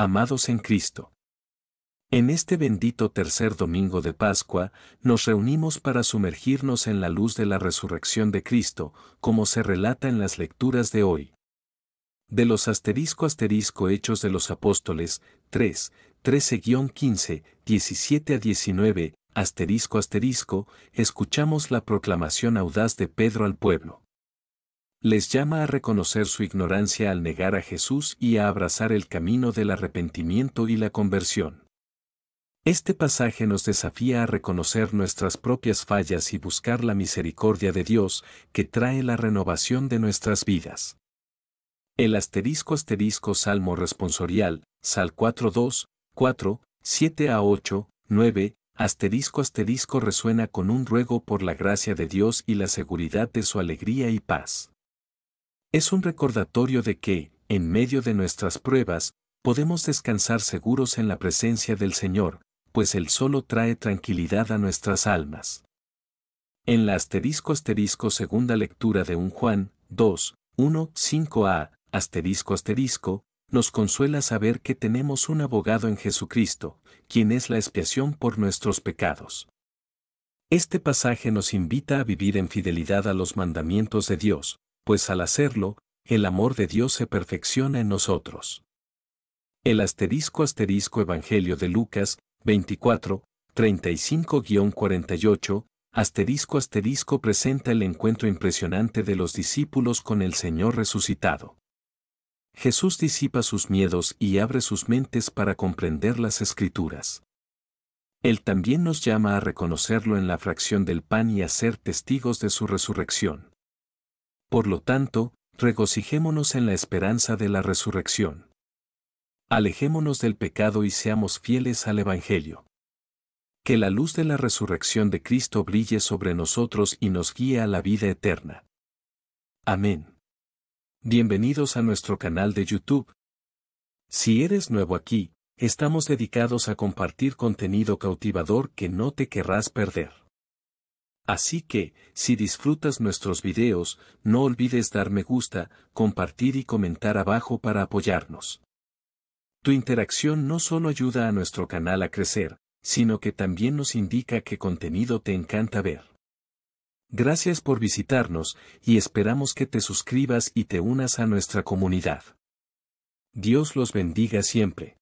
Amados en Cristo. En este bendito tercer domingo de Pascua, nos reunimos para sumergirnos en la luz de la resurrección de Cristo, como se relata en las lecturas de hoy. De los asterisco asterisco Hechos de los Apóstoles, 3, 13-15, 17 a 19, asterisco asterisco, escuchamos la proclamación audaz de Pedro al pueblo les llama a reconocer su ignorancia al negar a Jesús y a abrazar el camino del arrepentimiento y la conversión. Este pasaje nos desafía a reconocer nuestras propias fallas y buscar la misericordia de Dios que trae la renovación de nuestras vidas. El asterisco asterisco Salmo responsorial, Sal 4.2, 4, 7 a 8, 9, asterisco asterisco resuena con un ruego por la gracia de Dios y la seguridad de su alegría y paz. Es un recordatorio de que, en medio de nuestras pruebas, podemos descansar seguros en la presencia del Señor, pues Él solo trae tranquilidad a nuestras almas. En la asterisco asterisco segunda lectura de un Juan 2, 1, 5a, asterisco asterisco, nos consuela saber que tenemos un abogado en Jesucristo, quien es la expiación por nuestros pecados. Este pasaje nos invita a vivir en fidelidad a los mandamientos de Dios, pues al hacerlo, el amor de Dios se perfecciona en nosotros. El asterisco asterisco Evangelio de Lucas 24, 35-48, asterisco asterisco presenta el encuentro impresionante de los discípulos con el Señor resucitado. Jesús disipa sus miedos y abre sus mentes para comprender las escrituras. Él también nos llama a reconocerlo en la fracción del pan y a ser testigos de su resurrección. Por lo tanto, regocijémonos en la esperanza de la resurrección. Alejémonos del pecado y seamos fieles al Evangelio. Que la luz de la resurrección de Cristo brille sobre nosotros y nos guíe a la vida eterna. Amén. Bienvenidos a nuestro canal de YouTube. Si eres nuevo aquí, estamos dedicados a compartir contenido cautivador que no te querrás perder. Así que, si disfrutas nuestros videos, no olvides dar me gusta, compartir y comentar abajo para apoyarnos. Tu interacción no solo ayuda a nuestro canal a crecer, sino que también nos indica qué contenido te encanta ver. Gracias por visitarnos y esperamos que te suscribas y te unas a nuestra comunidad. Dios los bendiga siempre.